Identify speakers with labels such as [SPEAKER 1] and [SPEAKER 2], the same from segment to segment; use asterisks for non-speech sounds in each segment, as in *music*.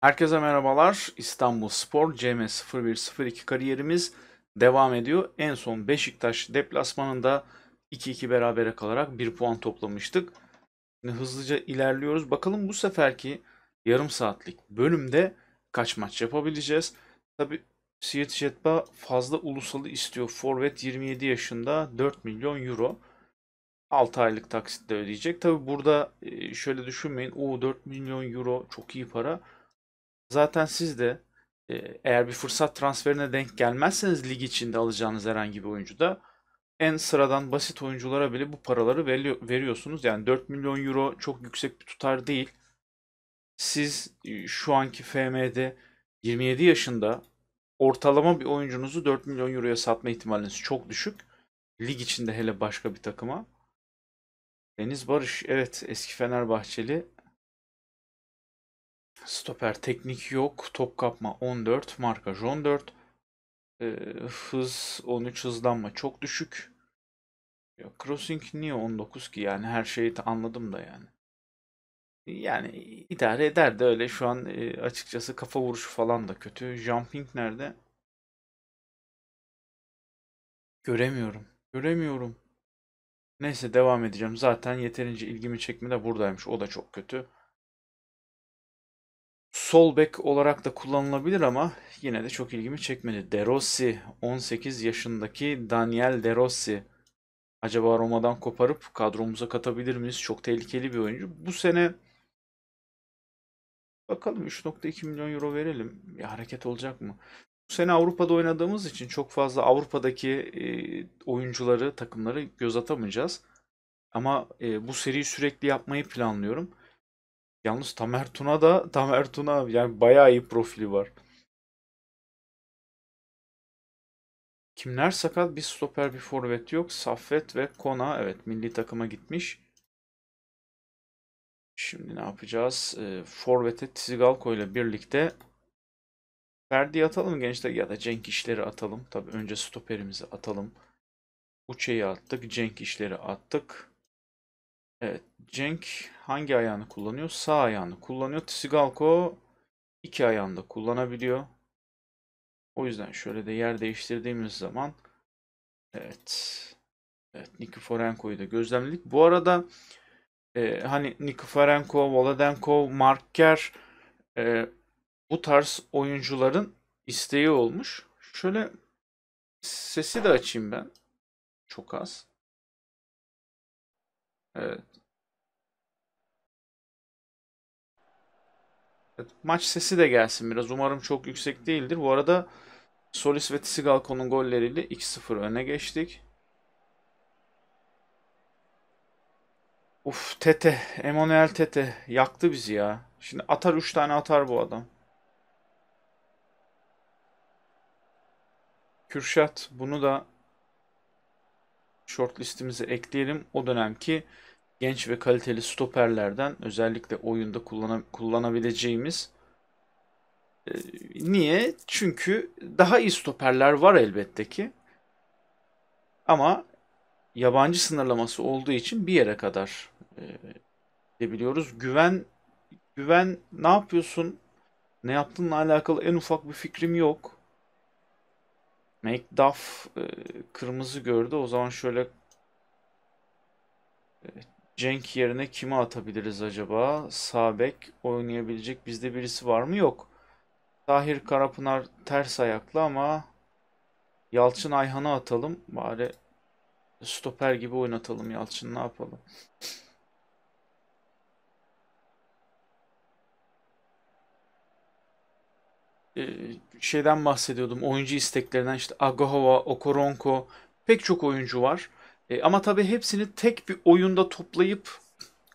[SPEAKER 1] Herkese merhabalar. İstanbul Spor CM0102 kariyerimiz devam ediyor. En son Beşiktaş deplasmanında 2-2 berabere kalarak 1 puan toplamıştık. Şimdi hızlıca ilerliyoruz. Bakalım bu seferki yarım saatlik bölümde kaç maç yapabileceğiz? Tabi Siyet Jetba fazla ulusalı istiyor. Forvet 27 yaşında 4 milyon euro. 6 aylık taksitle ödeyecek. Tabi burada e, şöyle düşünmeyin. O 4 milyon euro çok iyi para Zaten siz de e, eğer bir fırsat transferine denk gelmezseniz lig içinde alacağınız herhangi bir oyuncuda en sıradan basit oyunculara bile bu paraları veriyorsunuz. Yani 4 milyon euro çok yüksek bir tutar değil. Siz e, şu anki FM'de 27 yaşında ortalama bir oyuncunuzu 4 milyon euroya satma ihtimaliniz çok düşük. Lig içinde hele başka bir takıma. Deniz Barış evet eski Fenerbahçeli Stoper teknik yok. Top kapma 14. marka 14. E, ee, hız 13. Hızlanma çok düşük. Ya crossing niye 19 ki yani her şeyi anladım da yani. Yani idare eder de öyle şu an e, açıkçası kafa vuruşu falan da kötü. Jumping nerede? Göremiyorum. Göremiyorum. Neyse devam edeceğim. Zaten yeterince ilgimi çekme de buradaymış. O da çok kötü sol bek olarak da kullanılabilir ama yine de çok ilgimi çekmedi. De Rossi 18 yaşındaki Daniel De Rossi acaba Roma'dan koparıp kadromuza katabilir miyiz? Çok tehlikeli bir oyuncu. Bu sene bakalım 3.2 milyon euro verelim. Ya hareket olacak mı? Bu sene Avrupa'da oynadığımız için çok fazla Avrupa'daki e, oyuncuları, takımları göz atamayacağız. Ama e, bu seriyi sürekli yapmayı planlıyorum. Yalnız Tamer Tuna da Tamer Tuna yani bayağı iyi profili var. Kimler sakat? Bir stoper bir forvet yok. Saffet ve Kona evet milli takıma gitmiş. Şimdi ne yapacağız? E, Forvet'e Tizigalko ile birlikte Ferdi'yi atalım gençler ya da Cenk işleri atalım. Tabi önce stoperimizi atalım. Uçe'yi attık. Cenk işleri attık. Evet. Cenk hangi ayağını kullanıyor? Sağ ayağını kullanıyor. Tsigalko iki ayağını da kullanabiliyor. O yüzden şöyle de yer değiştirdiğimiz zaman evet evet Nikiforenko'yu da gözlemledik. Bu arada e, hani Nikiforenko, Voladenko, Marker e, bu tarz oyuncuların isteği olmuş. Şöyle
[SPEAKER 2] sesi de açayım ben. Çok az. Evet. Evet, maç sesi
[SPEAKER 1] de gelsin biraz. Umarım çok yüksek değildir. Bu arada Solis ve Tsigalko'nun golleriyle 2-0 öne geçtik. Uf Tete, Emanuel Tete yaktı bizi ya. Şimdi atar 3 tane atar bu adam. Kürşat bunu da shortlistimize ekleyelim. O dönemki genç ve kaliteli stoperlerden özellikle oyunda kullana, kullanabileceğimiz e, niye? Çünkü daha iyi stoperler var elbette ki. Ama yabancı sınırlaması olduğu için bir yere kadar e, biliyoruz Güven güven ne yapıyorsun? Ne yaptığınla alakalı en ufak bir fikrim yok. McDuff e, kırmızı gördü. O zaman şöyle e, Cenk yerine kimi atabiliriz acaba? Sabek oynayabilecek bizde birisi var mı? Yok. Tahir Karapınar ters ayaklı ama Yalçın Ayhan'ı atalım. Bari stoper gibi oynatalım Yalçın ne yapalım. Ee, şeyden bahsediyordum. Oyuncu isteklerinden işte Agahova, Okoronko pek çok oyuncu var. E, ama tabii hepsini tek bir oyunda toplayıp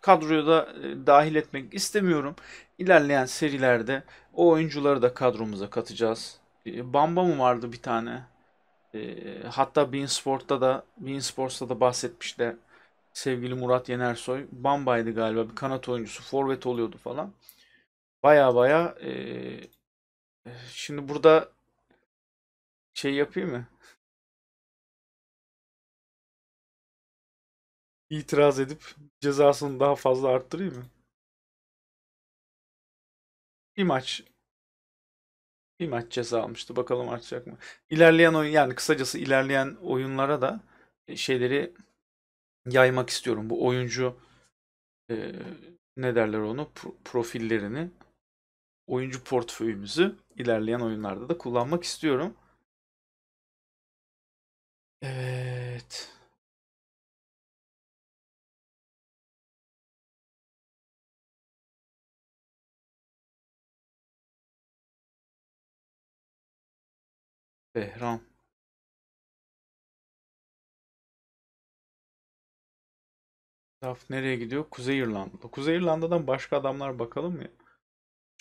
[SPEAKER 1] kadroya da e, dahil etmek istemiyorum. İlerleyen serilerde o oyuncuları da kadromuza katacağız. E, Bamba mı vardı bir tane? E, hatta Bean Sport'ta da Bean Sports'ta da bahsetmişti sevgili Murat Yenersoy. Bamba'ydı galiba bir kanat oyuncusu. Forvet oluyordu falan. Baya baya e,
[SPEAKER 2] e şimdi burada şey yapayım mı? itiraz edip cezasını daha fazla arttırayım mı? Bir maç bir maç ceza almıştı. Bakalım artacak mı? İlerleyen oyun yani kısacası
[SPEAKER 1] ilerleyen oyunlara da e, şeyleri yaymak istiyorum. Bu oyuncu e, ne derler onu Pro, profillerini oyuncu
[SPEAKER 2] portföyümüzü ilerleyen oyunlarda da kullanmak istiyorum. Evet. behram Taraf nereye gidiyor? Kuzey İrlanda. Kuzey İrlanda'dan başka adamlar bakalım mı?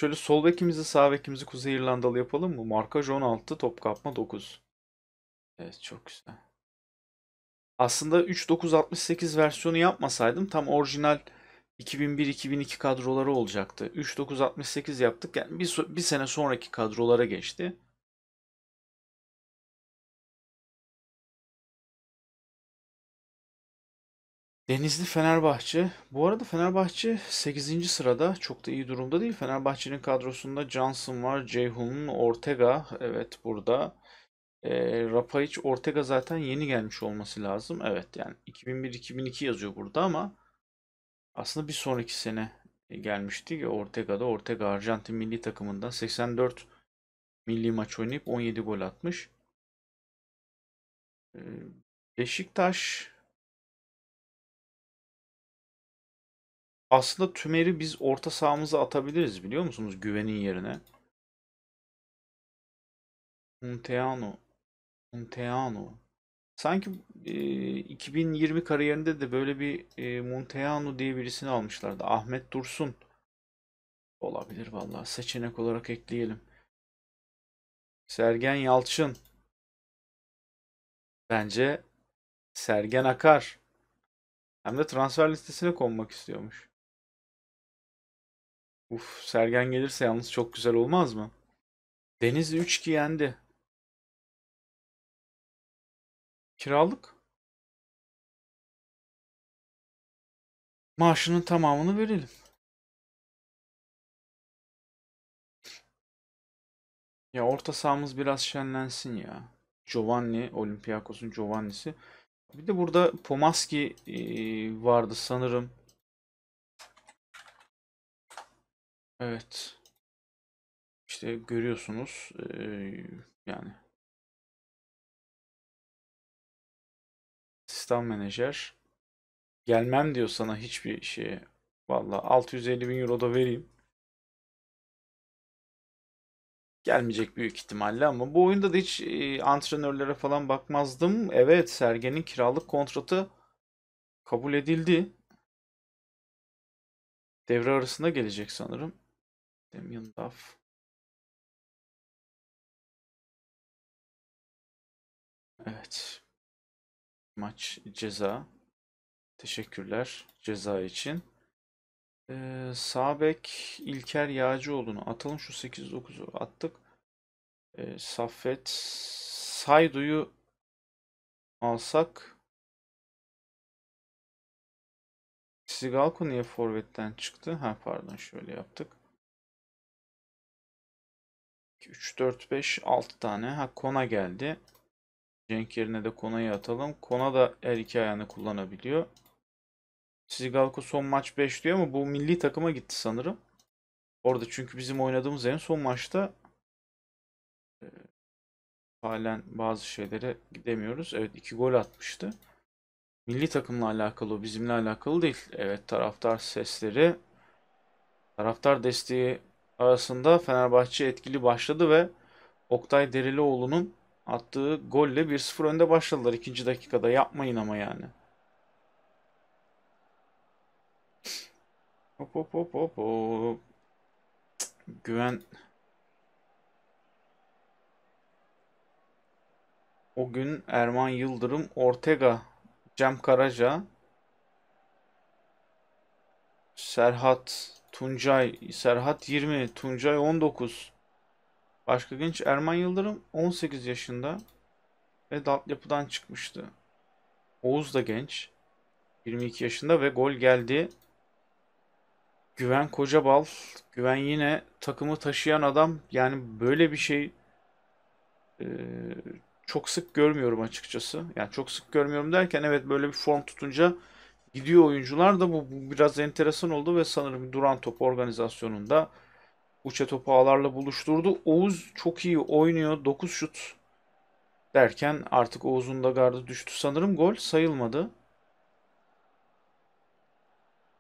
[SPEAKER 2] Şöyle sol bekimizi
[SPEAKER 1] sağ bekimizi Kuzey İrlandalı yapalım mı? Markaj 16, top kapma 9. Evet çok güzel. Aslında 3968 versiyonu yapmasaydım tam orijinal 2001-2002 kadroları olacaktı. 3968 yaptık yani bir,
[SPEAKER 2] bir sene sonraki kadrolara geçti. Denizli Fenerbahçe.
[SPEAKER 1] Bu arada Fenerbahçe 8. sırada. Çok da iyi durumda değil. Fenerbahçe'nin kadrosunda Johnson var, Ceyhun, Ortega. Evet burada. E, ee, Rapaic, Ortega zaten yeni gelmiş olması lazım. Evet yani 2001-2002 yazıyor burada ama aslında bir sonraki sene gelmişti. Ortega'da Ortega Arjantin milli takımından
[SPEAKER 2] 84 milli maç oynayıp 17 gol atmış. Ee, Beşiktaş Aslında Tümer'i biz orta sahamıza atabiliriz biliyor musunuz güvenin yerine. Munteano. Munteano.
[SPEAKER 1] Sanki e, 2020 kariyerinde de böyle bir e, Munteano diye birisini almışlardı. Ahmet Dursun. Olabilir vallahi seçenek olarak
[SPEAKER 2] ekleyelim. Sergen Yalçın. Bence Sergen Akar. Hem de transfer listesine konmak istiyormuş. Uf Sergen gelirse yalnız çok güzel olmaz mı? Deniz 3-2 yendi. Kiralık. Maaşının tamamını verelim. Ya orta sahamız biraz şenlensin ya. Giovanni,
[SPEAKER 1] Olympiakos'un Giovanni'si. Bir de burada Pomaski vardı sanırım.
[SPEAKER 2] Evet. İşte görüyorsunuz ee, yani sistem menajer gelmem diyor sana hiçbir şey Valla 650 bin euro da vereyim.
[SPEAKER 1] Gelmeyecek büyük ihtimalle ama bu oyunda da hiç e, antrenörlere falan bakmazdım. Evet Sergen'in kiralık kontratı kabul edildi.
[SPEAKER 2] Devre arasında gelecek sanırım. Damian Duff. Evet. Maç ceza. Teşekkürler ceza
[SPEAKER 1] için. Ee, sağ bek İlker Yağcıoğlu'nu atalım. Şu
[SPEAKER 2] 8-9'u attık. Ee, Saffet Saydu'yu alsak. Sigalko niye forvetten çıktı? Ha pardon şöyle yaptık.
[SPEAKER 1] 2, 3, 4, 5, 6 tane. Ha Kona geldi. Cenk yerine de Kona'yı atalım. Kona da her iki ayağını kullanabiliyor. Sigalko son maç 5 diyor ama bu milli takıma gitti sanırım. Orada çünkü bizim oynadığımız en son maçta e, halen bazı şeylere gidemiyoruz. Evet 2 gol atmıştı. Milli takımla alakalı o bizimle alakalı değil. Evet taraftar sesleri taraftar desteği arasında Fenerbahçe etkili başladı ve Oktay Derilioğlu'nun attığı golle 1-0 önde başladılar ikinci dakikada. Yapmayın ama yani. hop hop hop hop. Güven O gün Erman Yıldırım, Ortega, Cem Karaca, Serhat Tuncay, Serhat 20, Tuncay 19. Başka genç Erman Yıldırım 18 yaşında ve dalt yapıdan çıkmıştı. Oğuz da genç. 22 yaşında ve gol geldi. Güven Kocabal, Güven yine takımı taşıyan adam. Yani böyle bir şey e, çok sık görmüyorum açıkçası. Yani çok sık görmüyorum derken evet böyle bir form tutunca gidiyor oyuncular da bu, bu biraz enteresan oldu ve sanırım duran top organizasyonunda uça topu ağlarla buluşturdu. Oğuz çok iyi oynuyor. 9 şut derken artık Oğuz'un da gardı düştü. Sanırım gol sayılmadı.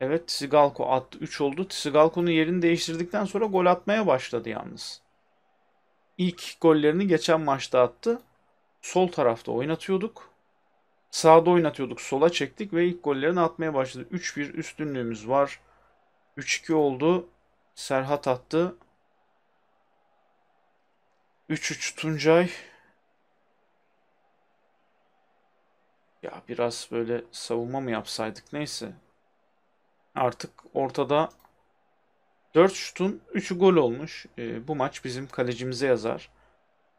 [SPEAKER 1] Evet Sigalko attı. 3 oldu. Sigalko'nun yerini değiştirdikten sonra gol atmaya başladı yalnız. İlk gollerini geçen maçta attı. Sol tarafta oynatıyorduk. Sağda oynatıyorduk, sola çektik ve ilk gollerini atmaya başladı. 3-1 üstünlüğümüz var. 3-2 oldu. Serhat attı. 3-3 Tuncay. Ya biraz böyle savunma mı yapsaydık neyse. Artık ortada 4 şutun 3'ü gol olmuş. E, bu maç bizim kalecimize yazar.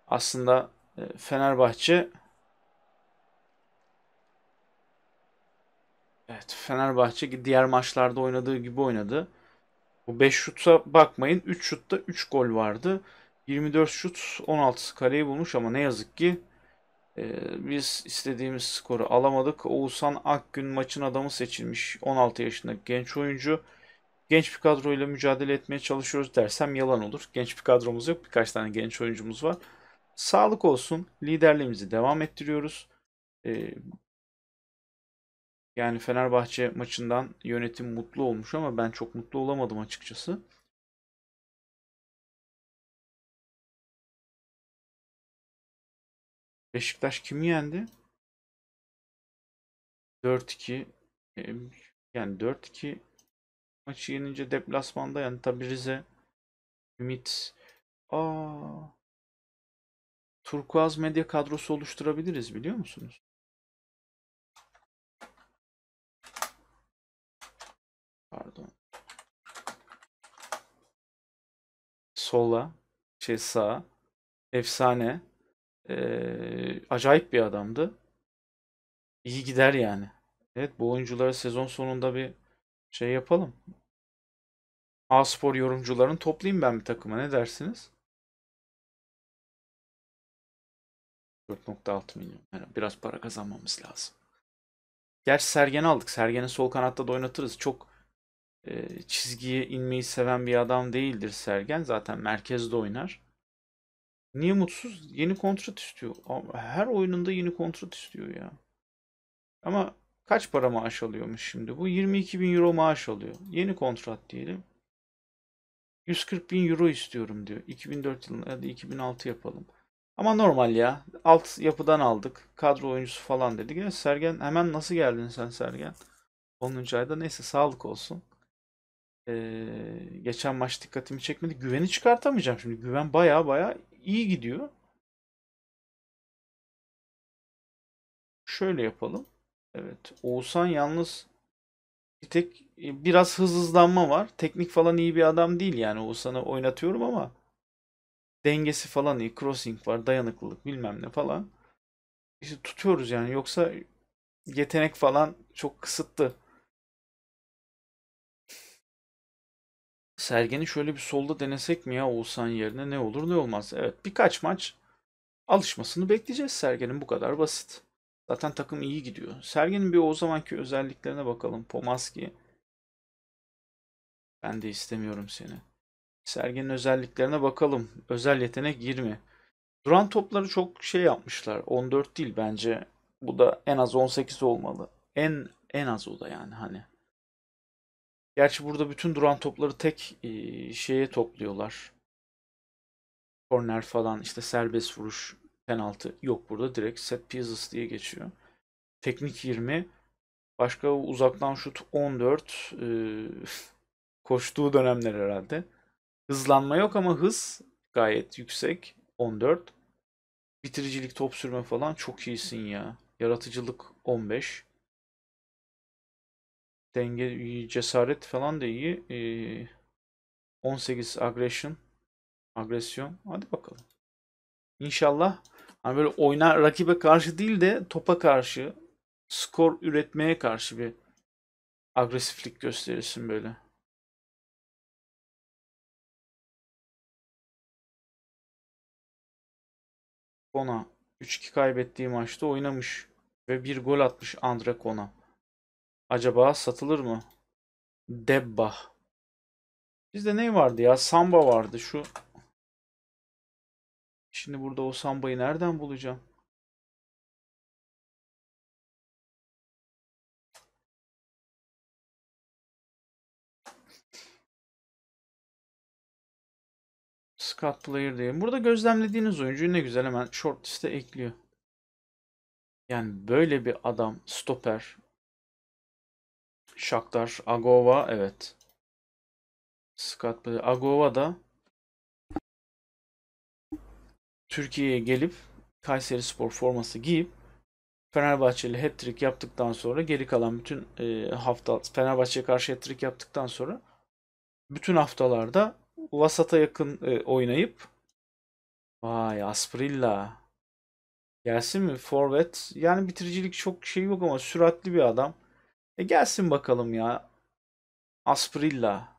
[SPEAKER 1] Aslında e, Fenerbahçe Evet Fenerbahçe diğer maçlarda oynadığı gibi oynadı. Bu 5 şuta bakmayın. 3 şutta 3 gol vardı. 24 şut 16 kaleyi bulmuş ama ne yazık ki e, biz istediğimiz skoru alamadık. Oğuzhan Akgün maçın adamı seçilmiş. 16 yaşındaki genç oyuncu. Genç bir kadroyla mücadele etmeye çalışıyoruz dersem yalan olur. Genç bir kadromuz yok. Birkaç tane genç oyuncumuz var. Sağlık olsun. Liderliğimizi devam ettiriyoruz.
[SPEAKER 2] E, yani Fenerbahçe maçından yönetim mutlu olmuş ama ben çok mutlu olamadım açıkçası. Beşiktaş kimi yendi? 4-2 e, yani 4-2
[SPEAKER 1] maçı yenince deplasmanda yani tabi Rize Ümit
[SPEAKER 2] Aa, Turkuaz medya kadrosu oluşturabiliriz biliyor musunuz? Pardon. Sola.
[SPEAKER 1] Şey sağ. Efsane. Ee, acayip bir adamdı. İyi gider yani. Evet bu oyuncuları sezon sonunda bir
[SPEAKER 2] şey yapalım. A-Spor yorumcularını toplayayım ben bir takıma ne dersiniz? 4.6 milyon. Yani biraz para kazanmamız lazım. Gerçi Sergen'i aldık. Sergen'i sol kanatta da oynatırız. Çok
[SPEAKER 1] e, çizgiye inmeyi seven bir adam değildir Sergen. Zaten merkezde oynar. Niye mutsuz? Yeni kontrat istiyor. Her oyununda yeni kontrat istiyor ya. Ama kaç para maaş alıyormuş şimdi? Bu 22 bin euro maaş alıyor. Yeni kontrat diyelim. 140 bin euro istiyorum diyor. 2004 yılında ya 2006 yapalım. Ama normal ya. Alt yapıdan aldık. Kadro oyuncusu falan dedi. Ya e, Sergen hemen nasıl geldin sen Sergen? 10. ayda neyse sağlık olsun. Ee, geçen maç dikkatimi çekmedi. Güveni çıkartamayacağım şimdi.
[SPEAKER 2] Güven baya baya iyi gidiyor. Şöyle yapalım. Evet. Oğuzhan yalnız bir tek e,
[SPEAKER 1] biraz hız hızlanma var. Teknik falan iyi bir adam değil yani. Oğuzhan'ı oynatıyorum ama dengesi falan iyi. Crossing var, dayanıklılık bilmem ne falan. İşte tutuyoruz yani. Yoksa yetenek falan çok kısıtlı. Sergen'i şöyle bir solda denesek mi ya Oğuzhan yerine ne olur ne olmaz. Evet birkaç maç alışmasını bekleyeceğiz Sergen'in bu kadar basit. Zaten takım iyi gidiyor. Sergen'in bir o zamanki özelliklerine bakalım. Pomaski. Ben de istemiyorum seni. Sergen'in özelliklerine bakalım. Özel yetenek 20. Duran topları çok şey yapmışlar. 14 değil bence. Bu da en az 18 olmalı. En en az o da yani hani. Gerçi burada bütün duran topları tek şeye topluyorlar. Korner falan işte serbest vuruş penaltı yok burada direkt set pieces diye geçiyor. Teknik 20 başka uzaktan şut 14 *laughs* koştuğu dönemler herhalde. Hızlanma yok ama hız gayet yüksek 14. Bitiricilik top sürme falan çok iyisin ya. Yaratıcılık 15. Denge, cesaret falan da iyi. Ee, 18 aggression. Agresyon. Hadi bakalım. İnşallah hani böyle oynar rakibe karşı değil de
[SPEAKER 2] topa karşı skor üretmeye karşı bir agresiflik gösterirsin böyle. Kona 3-2 kaybettiği maçta oynamış
[SPEAKER 1] ve bir gol atmış Andre Kona. Acaba satılır mı?
[SPEAKER 2] Debba. Bizde ne vardı ya? Samba vardı şu. Şimdi burada o sambayı nereden bulacağım? Scott Player diye. Burada gözlemlediğiniz oyuncuyu ne güzel hemen shortliste ekliyor.
[SPEAKER 1] Yani böyle bir adam stoper Shakhtar, Agova evet. Scott Agova da Türkiye'ye gelip Kayseri Spor forması giyip Fenerbahçeli hat-trick yaptıktan sonra geri kalan bütün e, hafta Fenerbahçe'ye karşı hat-trick yaptıktan sonra bütün haftalarda vasata yakın e, oynayıp vay Asprilla gelsin mi forvet yani bitiricilik çok şey yok ama süratli bir adam e gelsin bakalım ya.
[SPEAKER 2] Asprilla.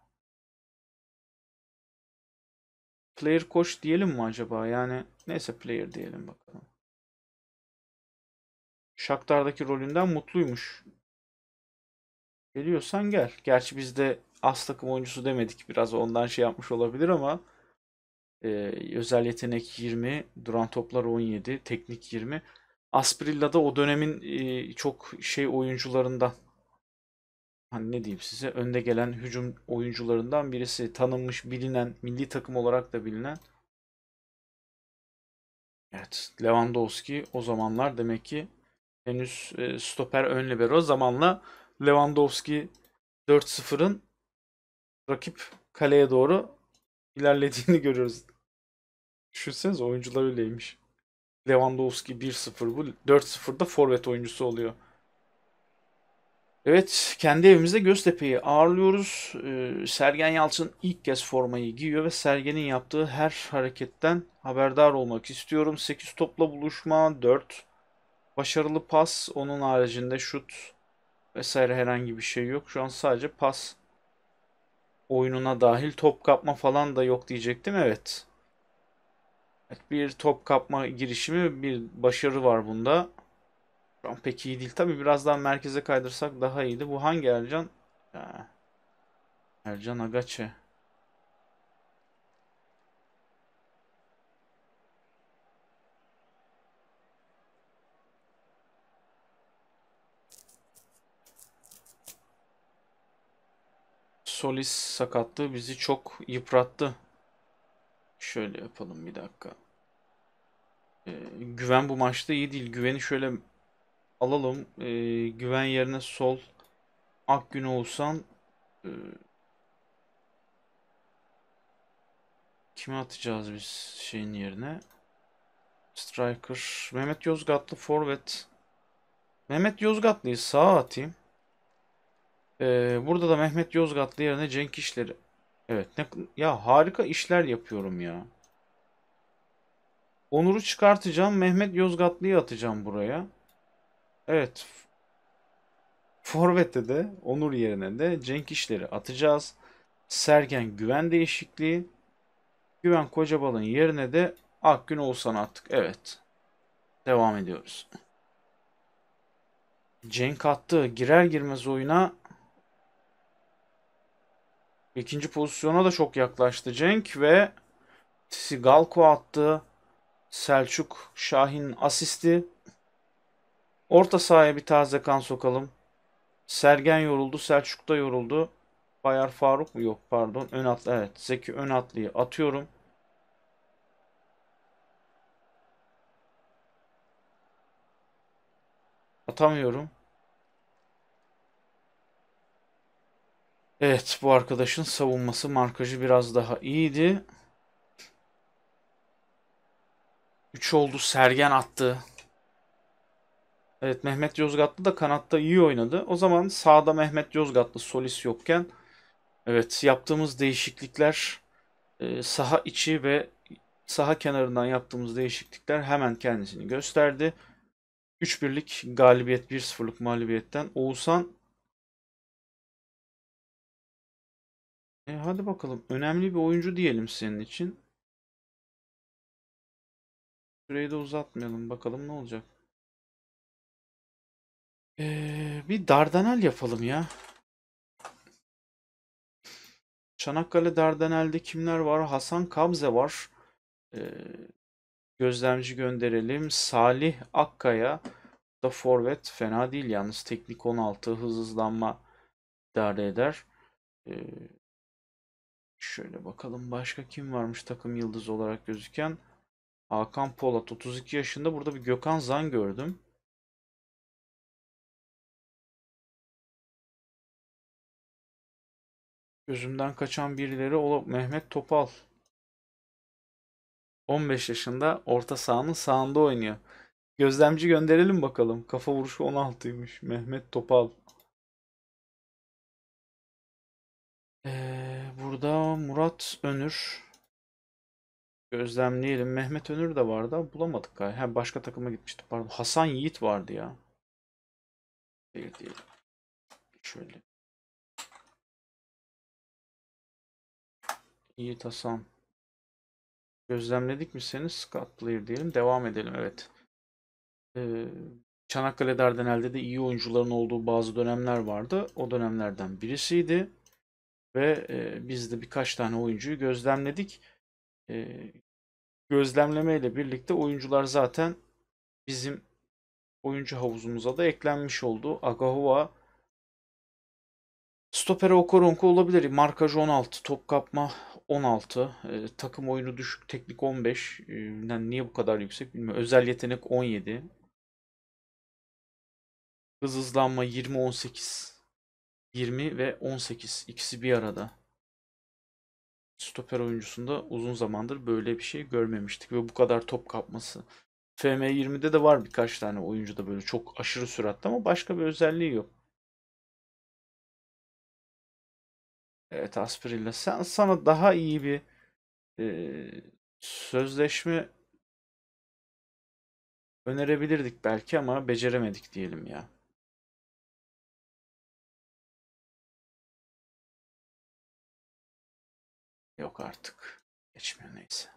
[SPEAKER 2] Player Koş diyelim mi acaba? Yani neyse player diyelim bakalım.
[SPEAKER 1] Shakhtar'daki rolünden mutluymuş. Geliyorsan gel. Gerçi biz de as takım oyuncusu demedik. Biraz ondan şey yapmış olabilir ama e, özel yetenek 20, duran toplar 17, teknik 20. Asprilla da o dönemin e, çok şey oyuncularından hani ne diyeyim size önde gelen hücum oyuncularından birisi. Tanınmış, bilinen, milli takım olarak da bilinen. Evet, Lewandowski o zamanlar demek ki henüz e, stoper ön libero zamanla Lewandowski 4-0'ın rakip kaleye doğru ilerlediğini görüyoruz. Düşünseniz oyuncular öyleymiş. Lewandowski 1-0 bu. 4-0'da forvet oyuncusu oluyor. Evet, kendi evimizde Göztepe'yi ağırlıyoruz. Ee, Sergen Yalçın ilk kez formayı giyiyor ve Sergen'in yaptığı her hareketten haberdar olmak istiyorum. 8 topla buluşma, 4 başarılı pas, onun haricinde şut vesaire herhangi bir şey yok. Şu an sadece pas oyununa dahil top kapma falan da yok diyecektim. evet bir top kapma girişimi, bir başarı var bunda. Şu pek iyi değil. Tabi biraz daha merkeze kaydırsak daha iyiydi. Bu hangi Ercan? Ercan Agaçı. Solis sakatlığı bizi çok yıprattı. Şöyle yapalım bir dakika. Ee, güven bu maçta iyi değil. Güveni şöyle alalım. E, güven yerine sol Akgün Oğuzhan e, kime atacağız biz şeyin yerine? Striker. Mehmet Yozgatlı forvet. Mehmet Yozgatlı'yı sağa atayım. Ee, burada da Mehmet Yozgatlı yerine Cenk İşleri. Evet. Ne, ya harika işler yapıyorum ya. Onur'u çıkartacağım. Mehmet Yozgatlı'yı atacağım buraya. Evet. Forvet'te de Onur yerine de Cenk işleri atacağız. Sergen Güven değişikliği. Güven Kocabal'ın yerine de Akgün Oğuzhan'ı attık. Evet. Devam ediyoruz. Cenk attı. Girer girmez oyuna. İkinci pozisyona da çok yaklaştı Cenk ve Sigalko attı. Selçuk Şahin asisti. Orta sahaya bir taze kan sokalım. Sergen yoruldu. Selçuk da yoruldu. Bayar Faruk mu? Yok pardon. Ön atlı. Evet. Zeki ön atlıyı atıyorum. Atamıyorum. Evet bu arkadaşın savunması markajı biraz daha iyiydi. 3 oldu Sergen attı. Evet Mehmet Yozgatlı da kanatta iyi oynadı. O zaman sağda Mehmet Yozgatlı solis yokken evet yaptığımız değişiklikler e, saha içi ve saha kenarından yaptığımız değişiklikler hemen kendisini gösterdi. 3-1'lik galibiyet 1-0'lık mağlubiyetten Oğuzhan
[SPEAKER 2] E hadi bakalım. Önemli bir oyuncu diyelim senin için. Süreyi de uzatmayalım. Bakalım ne olacak. Ee, bir Dardanel yapalım ya.
[SPEAKER 1] Çanakkale Dardanel'de kimler var? Hasan Kabze var. Ee, gözlemci gönderelim. Salih Akkaya da forvet fena değil yalnız. Teknik 16 hız hızlanma idare eder. Ee, şöyle bakalım başka kim varmış takım yıldız olarak
[SPEAKER 2] gözüken. Hakan Polat 32 yaşında. Burada bir Gökhan Zan gördüm. Gözümden kaçan birileri olup Mehmet Topal.
[SPEAKER 1] 15 yaşında orta sahanın sağında oynuyor. Gözlemci gönderelim bakalım.
[SPEAKER 2] Kafa vuruşu 16'ymış. Mehmet Topal. Ee, burada Murat Önür.
[SPEAKER 1] Gözlemleyelim. Mehmet Önür de vardı. Bulamadık galiba. Ha, başka takıma gitmişti. Pardon. Hasan Yiğit vardı ya.
[SPEAKER 2] Değil değil. Şöyle Yiğit Hasan. Gözlemledik mi seni? Scott diyelim. Devam edelim evet. Ee,
[SPEAKER 1] Çanakkale Dardanel'de de iyi oyuncuların olduğu bazı dönemler vardı. O dönemlerden birisiydi. Ve e, biz de birkaç tane oyuncuyu gözlemledik. E, gözlemlemeyle birlikte oyuncular zaten bizim oyuncu havuzumuza da eklenmiş oldu. Agahova Stopere Okoronko olabilir. Markaj 16, top kapma 16. E, takım oyunu düşük. Teknik 15. E, yani niye bu kadar yüksek bilmiyorum. Özel yetenek 17. Hız hızlanma 20-18. 20 ve 18. ikisi bir arada. Stoper oyuncusunda uzun zamandır böyle bir şey görmemiştik ve bu kadar top kapması. FM20'de de var birkaç tane oyuncu da böyle çok
[SPEAKER 2] aşırı süratli ama başka bir özelliği yok. Evet Aspirilla. sen sana daha iyi bir e, sözleşme önerebilirdik belki ama beceremedik diyelim ya. Yok artık. Geçmiyor neyse.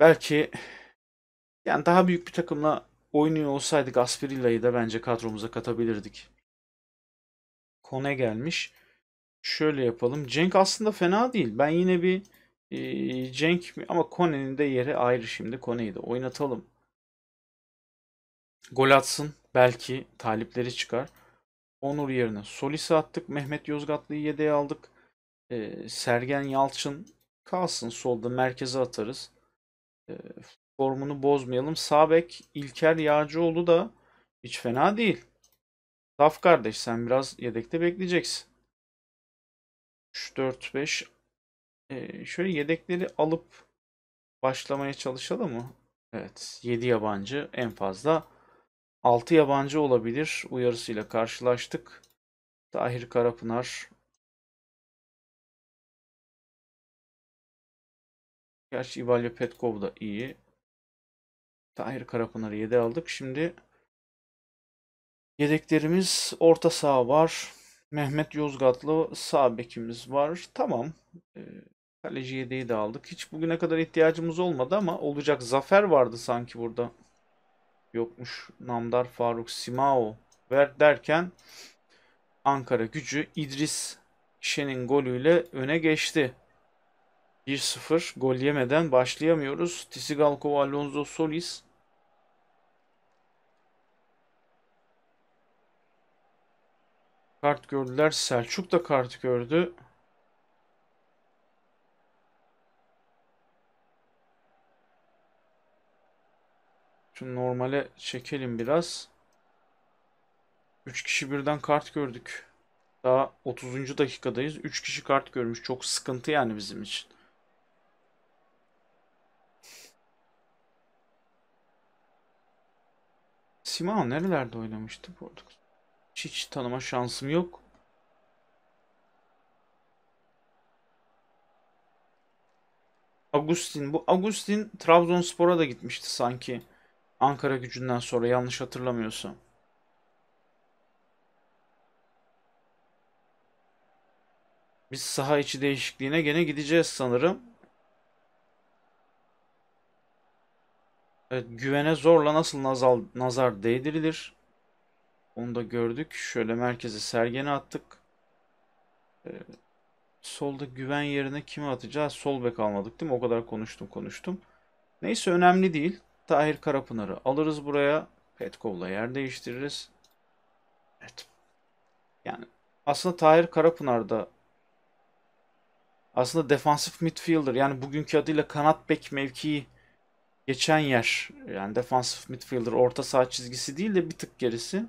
[SPEAKER 2] Belki yani daha büyük bir
[SPEAKER 1] takımla oynuyor olsaydık Aspirilla'yı da bence kadromuza katabilirdik. Kone gelmiş. Şöyle yapalım. Cenk aslında fena değil. Ben yine bir e, Cenk ama Kone'nin de yeri ayrı şimdi. Kone'yi de oynatalım. Gol atsın. Belki talipleri çıkar. Onur yerine Solis'i attık. Mehmet Yozgatlı'yı yedeğe aldık. E, Sergen Yalçın kalsın solda merkeze atarız. E, formunu bozmayalım. Sabek İlker Yağcıoğlu da hiç fena değil. Saf kardeş sen biraz yedekte bekleyeceksin. 3, 4, 5. Ee, şöyle yedekleri alıp başlamaya çalışalım mı? Evet 7 yabancı en fazla. 6 yabancı olabilir uyarısıyla karşılaştık.
[SPEAKER 2] Tahir Karapınar. Gerçi İvalya Petkov da iyi. Tahir Karapınar'ı
[SPEAKER 1] 7 aldık. Şimdi Yedeklerimiz orta saha var. Mehmet Yozgatlı sağ bekimiz var. Tamam. E, kaleci yedeği de aldık. Hiç bugüne kadar ihtiyacımız olmadı ama olacak. Zafer vardı sanki burada. Yokmuş. Namdar Faruk Simao ver derken Ankara gücü İdris Şen'in golüyle öne geçti. 1-0 gol yemeden başlayamıyoruz. Tisigalko Alonso Solis Kart gördüler. Selçuk da kart gördü. Şimdi normale çekelim biraz. 3 kişi birden kart gördük. Daha 30. dakikadayız. 3 kişi kart görmüş. Çok sıkıntı yani bizim için. Simao nerelerde oynamıştı Portekiz? hiç tanıma şansım yok. Agustin. Bu Agustin Trabzonspor'a da gitmişti sanki. Ankara gücünden sonra yanlış hatırlamıyorsam. Biz saha içi değişikliğine gene gideceğiz sanırım. Evet, güvene zorla nasıl nazar, nazar değdirilir? Onu da gördük. Şöyle merkeze Sergen'e attık. Ee, solda güven yerine kimi atacağız? Sol bek almadık değil mi? O kadar konuştum konuştum. Neyse önemli değil. Tahir Karapınar'ı alırız buraya. Petkov'la yer değiştiririz. Evet. Yani aslında Tahir Karapınar da aslında defansif midfielder yani bugünkü adıyla kanat bek mevkii geçen yer yani defansif midfielder orta saha çizgisi değil de bir tık gerisi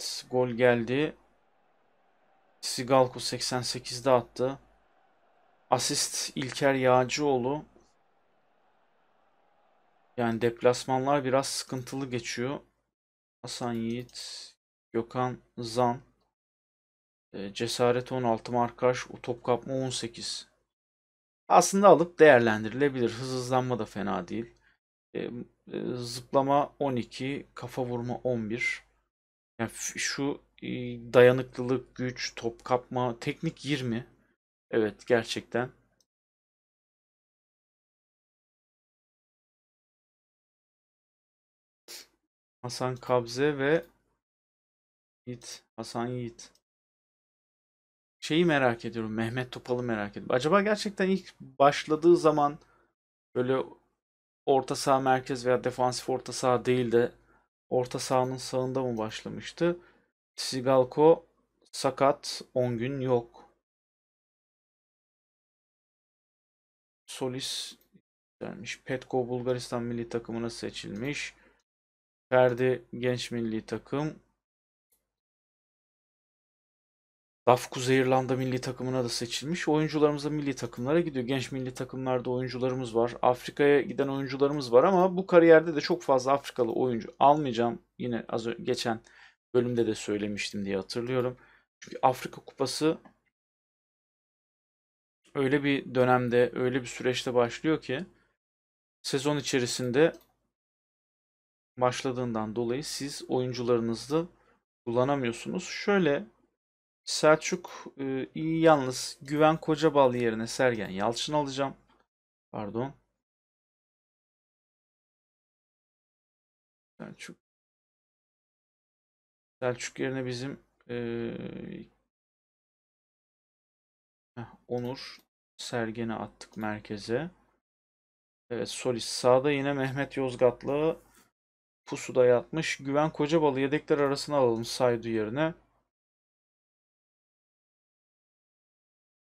[SPEAKER 1] Evet gol geldi. Sigalko 88'de attı. Asist İlker Yağcıoğlu. Yani deplasmanlar biraz sıkıntılı geçiyor. Hasan Yiğit, Gökhan Zan, e, Cesaret 16, Markaş, Utop Kapma 18. Aslında alıp değerlendirilebilir. Hız hızlanma da fena değil. E, e, zıplama 12, kafa vurma 11. Yani şu e, dayanıklılık,
[SPEAKER 2] güç, top kapma, teknik 20. Evet gerçekten. Hasan Kabze ve Yiğit. Hasan Yiğit.
[SPEAKER 1] Şeyi merak ediyorum. Mehmet Topal'ı merak ediyorum. Acaba gerçekten ilk başladığı zaman böyle orta saha merkez veya defansif orta saha değil de orta sahanın sağında mı başlamıştı? Sigalko sakat 10 gün yok. Solis gelmiş. Petko Bulgaristan milli takımına seçilmiş. Ferdi genç milli takım. Duff Kuzey İrlanda milli takımına da seçilmiş. Oyuncularımız da milli takımlara gidiyor. Genç milli takımlarda oyuncularımız var. Afrika'ya giden oyuncularımız var ama bu kariyerde de çok fazla Afrikalı oyuncu almayacağım. Yine az önce, geçen bölümde de söylemiştim diye hatırlıyorum. Çünkü Afrika Kupası öyle bir dönemde, öyle bir süreçte başlıyor ki sezon içerisinde başladığından dolayı siz oyuncularınızı kullanamıyorsunuz. Şöyle
[SPEAKER 2] Selçuk e, iyi yalnız Güven Kocabal yerine Sergen Yalçın alacağım. Pardon. Selçuk. Selçuk yerine bizim e, Onur Sergen'i attık merkeze. Evet solis sağda yine Mehmet Yozgatlı
[SPEAKER 1] pusuda yatmış. Güven Kocabalı yedekler arasına alalım Saydu yerine.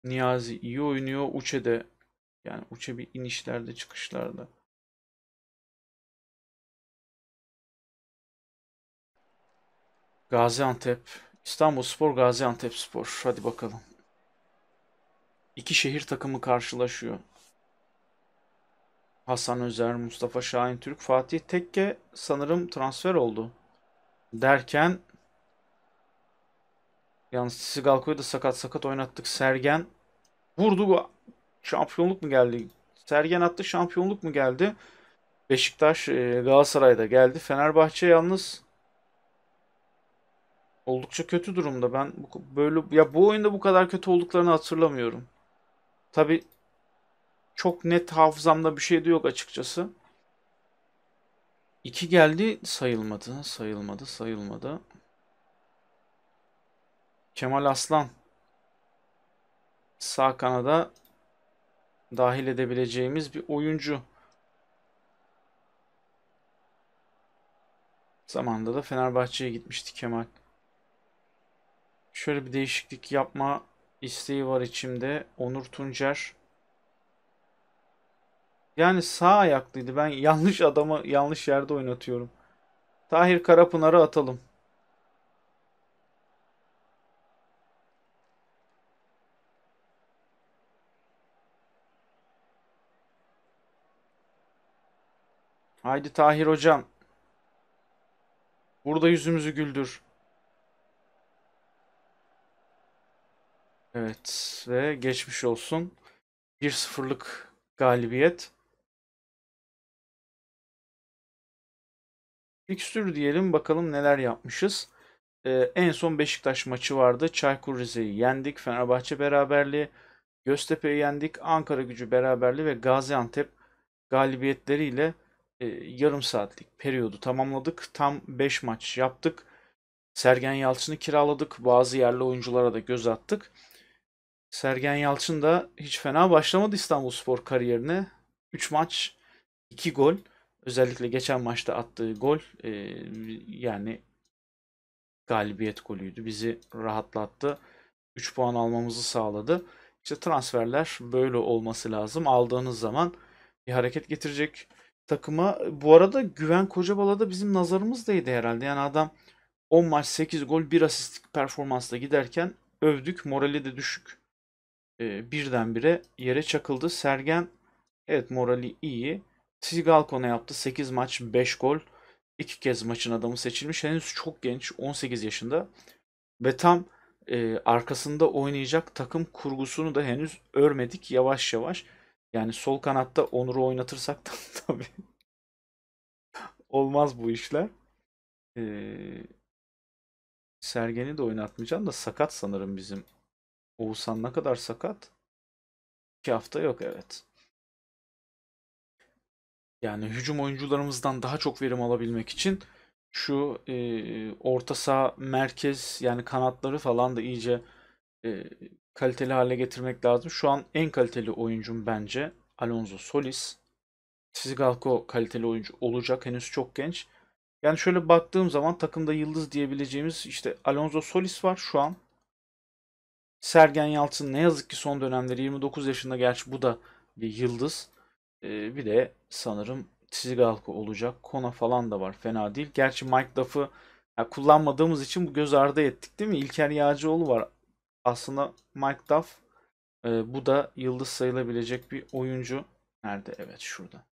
[SPEAKER 2] Niyazi iyi oynuyor. Uçe de yani Uçe bir inişlerde çıkışlarda. Gaziantep. İstanbul Spor, Gaziantep
[SPEAKER 1] Spor. Hadi bakalım. İki şehir takımı karşılaşıyor. Hasan Özer, Mustafa Şahin Türk, Fatih Tekke sanırım transfer oldu. Derken Yalnız Sigalko'yu da sakat sakat oynattık. Sergen vurdu. Şampiyonluk mu geldi? Sergen attı şampiyonluk mu geldi? Beşiktaş e, Galatasaray'da geldi. Fenerbahçe yalnız oldukça kötü durumda. Ben böyle ya bu oyunda bu kadar kötü olduklarını hatırlamıyorum. Tabi çok net hafızamda bir şey de yok açıkçası. İki geldi sayılmadı, sayılmadı, sayılmadı. Kemal Aslan sağ kanada dahil edebileceğimiz bir oyuncu. Zamanında da Fenerbahçe'ye gitmişti Kemal. Şöyle bir değişiklik yapma isteği var içimde. Onur Tuncer. Yani sağ ayaklıydı. Ben *laughs* yanlış adamı yanlış yerde oynatıyorum. Tahir Karapınar'ı atalım. Haydi Tahir hocam. Burada yüzümüzü güldür.
[SPEAKER 2] Evet ve geçmiş olsun. 1-0'lık galibiyet.
[SPEAKER 1] Fikstür diyelim bakalım neler yapmışız. Ee, en son Beşiktaş maçı vardı. Çaykur Rize'yi yendik. Fenerbahçe beraberliği. Göztepe'yi yendik. Ankara gücü beraberliği ve Gaziantep galibiyetleriyle ee, yarım saatlik periyodu tamamladık. Tam 5 maç yaptık. Sergen Yalçın'ı kiraladık. Bazı yerli oyunculara da göz attık. Sergen Yalçın da hiç fena başlamadı İstanbul Spor kariyerine. 3 maç, 2 gol. Özellikle geçen maçta attığı gol e, yani galibiyet golüydü. Bizi rahatlattı. 3 puan almamızı sağladı. İşte transferler böyle olması lazım. Aldığınız zaman bir hareket getirecek takıma. Bu arada Güven Kocabala da bizim nazarımızdaydı herhalde. Yani adam 10 maç 8 gol 1 asistlik performansla giderken övdük. Morali de düşük. E, birdenbire yere çakıldı. Sergen evet morali iyi. Sigalkon'a yaptı 8 maç 5 gol. İki kez maçın adamı seçilmiş. Henüz çok genç 18 yaşında. Ve tam e, arkasında oynayacak takım kurgusunu da henüz örmedik yavaş yavaş. Yani sol kanatta Onur'u oynatırsak da *laughs* tabii olmaz bu işler. Ee, Sergen'i de oynatmayacağım da sakat sanırım bizim. Oğuzhan ne kadar sakat? İki hafta yok evet. Yani hücum oyuncularımızdan daha çok verim alabilmek için şu e, orta saha merkez yani kanatları falan da iyice e, kaliteli hale getirmek lazım. Şu an en kaliteli oyuncum bence Alonso Solis. Tsigalko kaliteli oyuncu olacak. Henüz çok genç. Yani şöyle baktığım zaman takımda yıldız diyebileceğimiz işte Alonso Solis var şu an. Sergen Yalçın ne yazık ki son dönemleri 29 yaşında gerçi bu da bir yıldız. Ee, bir de sanırım Tsigalko olacak. Kona falan da var. Fena değil. Gerçi Mike Duff'ı yani kullanmadığımız için bu göz ardı ettik değil mi? İlker Yağcıoğlu var aslında Mike Duff e, bu da yıldız sayılabilecek bir oyuncu. Nerede? Evet şurada.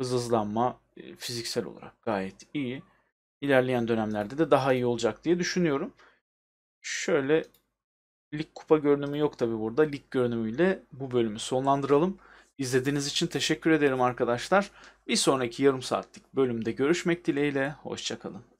[SPEAKER 1] Hız hızlanma e, fiziksel olarak gayet iyi. İlerleyen dönemlerde de daha iyi olacak diye düşünüyorum. Şöyle lig kupa görünümü yok tabi burada. Lig görünümüyle bu bölümü sonlandıralım. İzlediğiniz için teşekkür ederim arkadaşlar. Bir sonraki yarım saatlik bölümde görüşmek dileğiyle. Hoşçakalın.